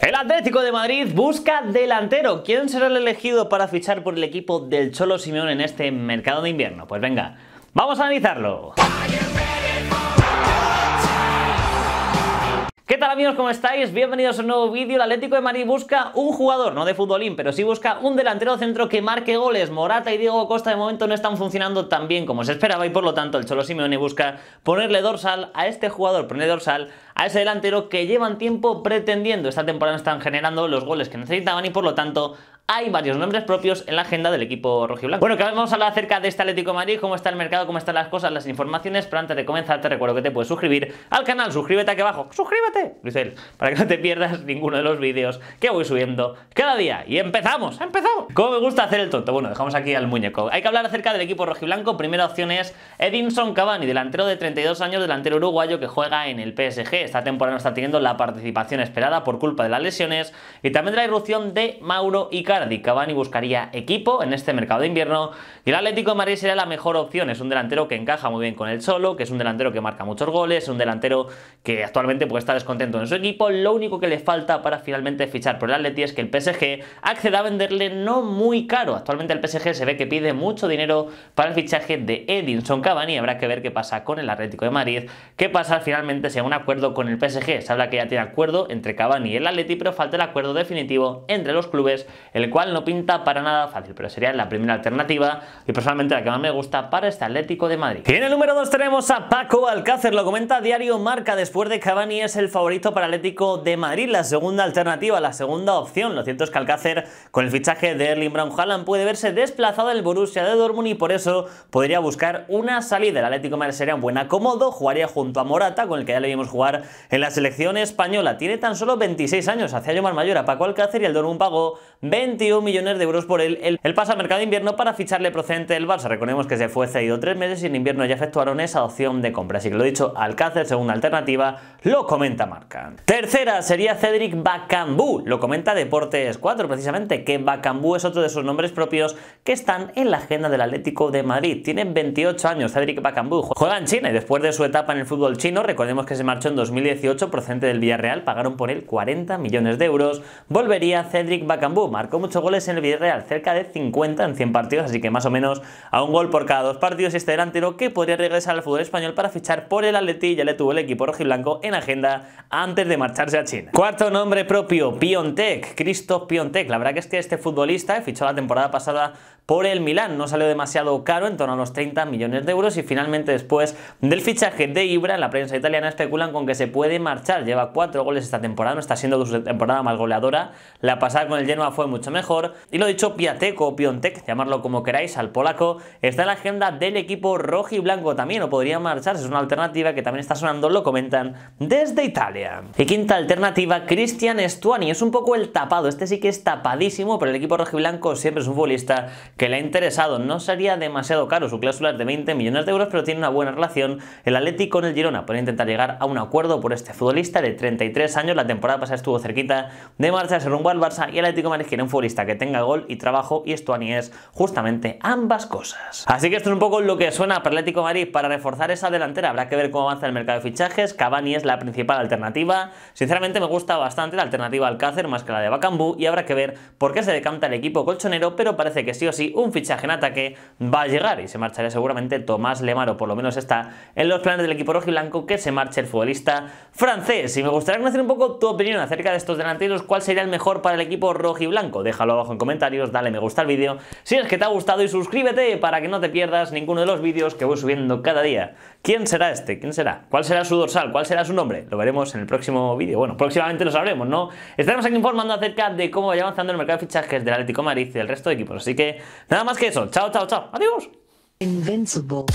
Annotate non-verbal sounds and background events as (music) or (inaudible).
El Atlético de Madrid busca delantero. ¿Quién será el elegido para fichar por el equipo del Cholo Simeón en este mercado de invierno? Pues venga, vamos a analizarlo. ¿Qué tal amigos? ¿Cómo estáis? Bienvenidos a un nuevo vídeo. El Atlético de Madrid busca un jugador, no de fútbolín, pero sí busca un delantero centro que marque goles. Morata y Diego Costa de momento no están funcionando tan bien como se esperaba y por lo tanto el Cholo Simeone busca ponerle dorsal a este jugador, ponerle dorsal a ese delantero que llevan tiempo pretendiendo. Esta temporada no están generando los goles que necesitaban y por lo tanto hay varios nombres propios en la agenda del equipo rojiblanco. Bueno, que vamos a hablar acerca de este Atlético de Madrid, cómo está el mercado, cómo están las cosas, las informaciones, pero antes de comenzar te recuerdo que te puedes suscribir al canal, suscríbete aquí abajo, suscríbete, Luisel, para que no te pierdas (laughs) ninguno de los vídeos que voy subiendo cada día. Y empezamos, empezamos. ¿Cómo me gusta hacer el tonto? Bueno, dejamos aquí al muñeco. Hay que hablar acerca del equipo rojiblanco, primera opción es Edinson Cavani, delantero de 32 años, delantero uruguayo que juega en el PSG. Esta temporada no está teniendo la participación esperada por culpa de las lesiones y también de la irrupción de Mauro Icardi y Cavani buscaría equipo en este mercado de invierno y el Atlético de Madrid sería la mejor opción. Es un delantero que encaja muy bien con el solo, que es un delantero que marca muchos goles, es un delantero que actualmente puede estar descontento en su equipo. Lo único que le falta para finalmente fichar por el Atleti es que el PSG acceda a venderle no muy caro. Actualmente el PSG se ve que pide mucho dinero para el fichaje de Edinson Cavani. Habrá que ver qué pasa con el Atlético de Madrid, qué pasa finalmente si hay un acuerdo con el PSG. Se habla que ya tiene acuerdo entre Cavani y el Atleti, pero falta el acuerdo definitivo entre los clubes. El cual no pinta para nada fácil, pero sería la primera alternativa y personalmente la que más me gusta para este Atlético de Madrid. Y en el número 2 tenemos a Paco Alcácer, lo comenta Diario Marca, después de Cavani es el favorito para Atlético de Madrid, la segunda alternativa, la segunda opción. Lo cierto es que Alcácer con el fichaje de Erling Brown Haaland puede verse desplazado el Borussia de Dortmund y por eso podría buscar una salida. El Atlético de Madrid sería un buen acomodo, jugaría junto a Morata, con el que ya le vimos jugar en la selección española. Tiene tan solo 26 años, hacia año más mayor a Paco Alcácer y el Dortmund pagó 20 21 millones de euros por él el, el paso al mercado de invierno para ficharle procedente del Barça. Recordemos que se fue cedido tres meses y en invierno ya efectuaron esa opción de compra. Así que lo dicho, Alcácer, segunda alternativa, lo comenta Marca. Tercera sería Cedric Bacambú, lo comenta Deportes 4 precisamente, que Bacambú es otro de sus nombres propios que están en la agenda del Atlético de Madrid. Tiene 28 años, Cedric Bacambú, juega en China y después de su etapa en el fútbol chino, recordemos que se marchó en 2018 procedente del Villarreal, pagaron por él 40 millones de euros. Volvería Cedric Bacambú, marcó muchos goles en el Villarreal, cerca de 50 en 100 partidos, así que más o menos a un gol por cada dos partidos este delantero que podría regresar al fútbol español para fichar por el Atleti ya le tuvo el equipo rojiblanco en agenda antes de marcharse a China. Cuarto nombre propio, Piontek, cristo Piontek. La verdad que es que este futbolista eh, fichó la temporada pasada por el Milán, no salió demasiado caro, en torno a los 30 millones de euros y finalmente después del fichaje de Ibra, la prensa italiana especulan con que se puede marchar, lleva cuatro goles esta temporada, no está siendo su temporada más goleadora, la pasada con el Genoa fue mucho menos mejor. Y lo dicho, Piatek o Piontek, llamarlo como queráis, al polaco, está en la agenda del equipo rojo y blanco también, o podría marcharse, es una alternativa que también está sonando, lo comentan desde Italia. Y quinta alternativa, Cristian Stuani, es un poco el tapado, este sí que es tapadísimo, pero el equipo rojo y blanco siempre es un futbolista que le ha interesado, no sería demasiado caro, su cláusula es de 20 millones de euros, pero tiene una buena relación el Atlético con el Girona, puede intentar llegar a un acuerdo por este futbolista de 33 años, la temporada pasada estuvo cerquita de marcharse rumbo al Barça y el Atlético de Madrid quiere un que tenga gol y trabajo y ni es justamente ambas cosas. Así que esto es un poco lo que suena para Atlético Madrid para reforzar esa delantera. Habrá que ver cómo avanza el mercado de fichajes. Cavani es la principal alternativa. Sinceramente me gusta bastante la alternativa al Cácer más que la de Bacambú y habrá que ver por qué se decanta el equipo colchonero, pero parece que sí o sí un fichaje en ataque va a llegar y se marchará seguramente Tomás Lemar o por lo menos está en los planes del equipo blanco, que se marche el futbolista francés. Y me gustaría conocer un poco tu opinión acerca de estos delanteros, cuál sería el mejor para el equipo rojiblanco déjalo abajo en comentarios, dale me gusta al vídeo si es que te ha gustado y suscríbete para que no te pierdas ninguno de los vídeos que voy subiendo cada día. ¿Quién será este? ¿Quién será? ¿Cuál será su dorsal? ¿Cuál será su nombre? Lo veremos en el próximo vídeo. Bueno, próximamente lo sabremos, ¿no? Estaremos aquí informando acerca de cómo vaya avanzando el mercado de fichajes del Atlético de Madrid y del resto de equipos. Así que nada más que eso. Chao, chao, chao. Adiós. Invincible.